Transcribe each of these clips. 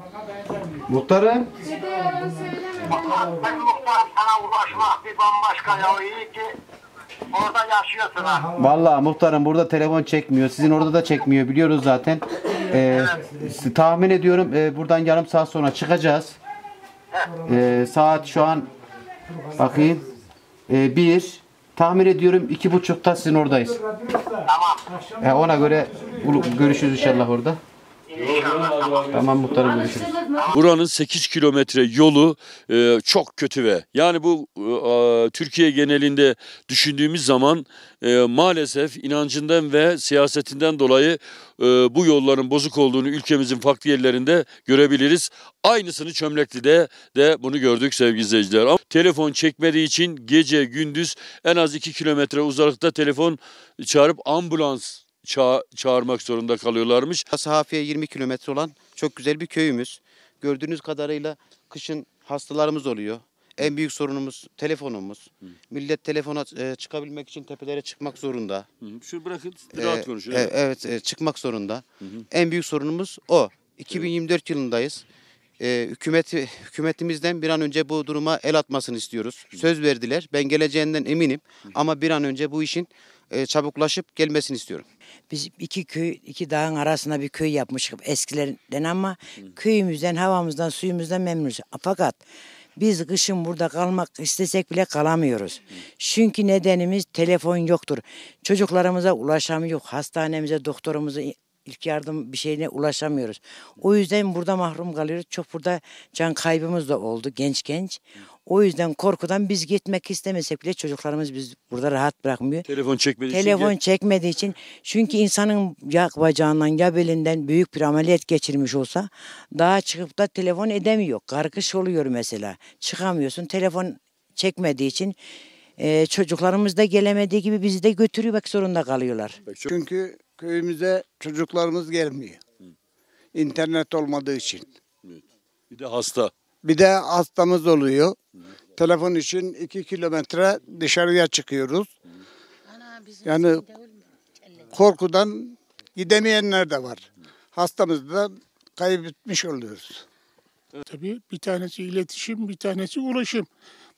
Muhtarım. Muhtarım muhtarım sana ulaşmak bir bambaşka ya. İyi ki orada yaşıyorsun Vallahi muhtarım burada telefon çekmiyor. Sizin orada da çekmiyor biliyoruz zaten. Ee, tahmin ediyorum e, buradan yarım saat sonra çıkacağız. Ee, saat şu an bakayım. Ee, bir. Tahmin ediyorum iki buçukta sizin oradayız. Tamam. Ee, ona göre görüşürüz inşallah orada. Tamam muhtarım görüşürüz. Buranın 8 kilometre yolu e, çok kötü ve yani bu e, Türkiye genelinde düşündüğümüz zaman e, maalesef inancından ve siyasetinden dolayı e, bu yolların bozuk olduğunu ülkemizin farklı yerlerinde görebiliriz. Aynısını Çömlekli'de de bunu gördük sevgili izleyiciler. Ama telefon çekmediği için gece gündüz en az 2 kilometre uzaklıkta telefon çağırıp ambulans ça çağırmak zorunda kalıyorlarmış. Sahafiye 20 kilometre olan çok güzel bir köyümüz. Gördüğünüz kadarıyla kışın hastalarımız oluyor. En büyük sorunumuz telefonumuz. Hı. Millet telefona e, çıkabilmek için tepelere çıkmak zorunda. Hı. Şu bırakın e, rahat e, konuşun. E, evet e, çıkmak zorunda. Hı hı. En büyük sorunumuz o. 2024 evet. yılındayız. E, hükümet hükümetimizden bir an önce bu duruma el atmasını istiyoruz. Hı. Söz verdiler. Ben geleceğinden eminim hı. ama bir an önce bu işin e, çabuklaşıp gelmesini istiyorum. Biz iki köy, iki dağın arasına bir köy yapmışız eskilerden ama köyümüzden, havamızdan, suyumuzdan memnunuz. Fakat biz kışın burada kalmak istesek bile kalamıyoruz. Çünkü nedenimiz telefon yoktur. Çocuklarımıza ulaşamıyoruz. hastanemize, doktorumuza ilk yardım bir şeyine ulaşamıyoruz. O yüzden burada mahrum kalıyoruz. Çok burada can kaybımız da oldu genç genç. O yüzden korkudan biz gitmek istemesek bile çocuklarımız biz burada rahat bırakmıyor. Telefon çekmediği Telefon için. Telefon çekmediği için. Çünkü insanın ya bacağından ya belinden büyük bir ameliyat geçirmiş olsa daha çıkıp da telefon edemiyor. Karkış oluyor mesela. Çıkamıyorsun. Telefon çekmediği için e, çocuklarımız da gelemediği gibi bizi de götürmek zorunda kalıyorlar. Çünkü köyümüze çocuklarımız gelmiyor. İnternet olmadığı için. Bir de hasta. Bir de hastamız oluyor. Telefon için iki kilometre dışarıya çıkıyoruz. Yani şey korkudan gidemeyenler de var. Hastamızı da kaybetmiş oluyoruz. Tabii bir tanesi iletişim, bir tanesi ulaşım.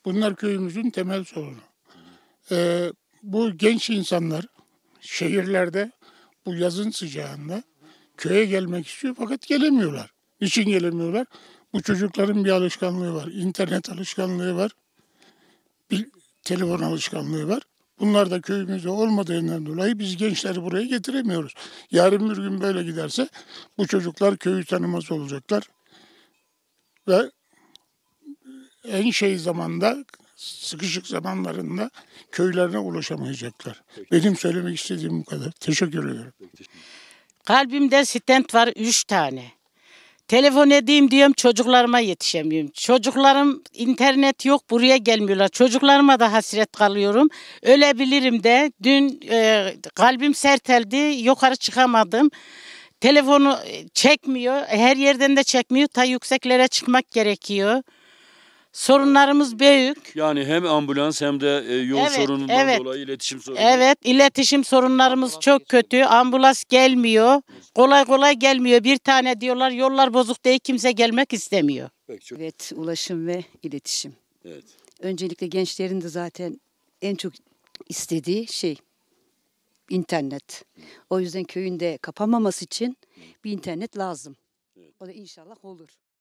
Bunlar köyümüzün temel sorunu. Ee, bu genç insanlar şehirlerde bu yazın sıcağında köye gelmek istiyor fakat gelemiyorlar. Niçin gelemiyorlar? Bu çocukların bir alışkanlığı var. İnternet alışkanlığı var. Bir telefon alışkanlığı var. Bunlar da köyümüzde olmadığından dolayı biz gençleri buraya getiremiyoruz. Yarın bir gün böyle giderse bu çocuklar köyü tanımaz olacaklar. Ve en şey zamanda sıkışık zamanlarında köylerine ulaşamayacaklar. Benim söylemek istediğim bu kadar. Teşekkür ederim. Kalbimde stent var üç tane. Telefon edeyim diyorum çocuklarıma yetişemiyorum. Çocuklarım internet yok buraya gelmiyorlar. Çocuklarıma da hasret kalıyorum. Ölebilirim de dün e, kalbim serteldi yukarı çıkamadım. Telefonu e, çekmiyor her yerden de çekmiyor ta yükseklere çıkmak gerekiyor. Sorunlarımız büyük. Yani hem ambulans hem de e, yol evet, sorunundan evet. dolayı iletişim sorunu. Evet, iletişim sorunlarımız ambulans çok kötü. Ambulans gelmiyor. Kolay kolay gelmiyor. Bir tane diyorlar yollar bozuk diye kimse gelmek istemiyor. Peki, çok... Evet, ulaşım ve iletişim. Evet. Öncelikle gençlerin de zaten en çok istediği şey internet. O yüzden köyünde kapamaması için bir internet lazım. O da inşallah olur.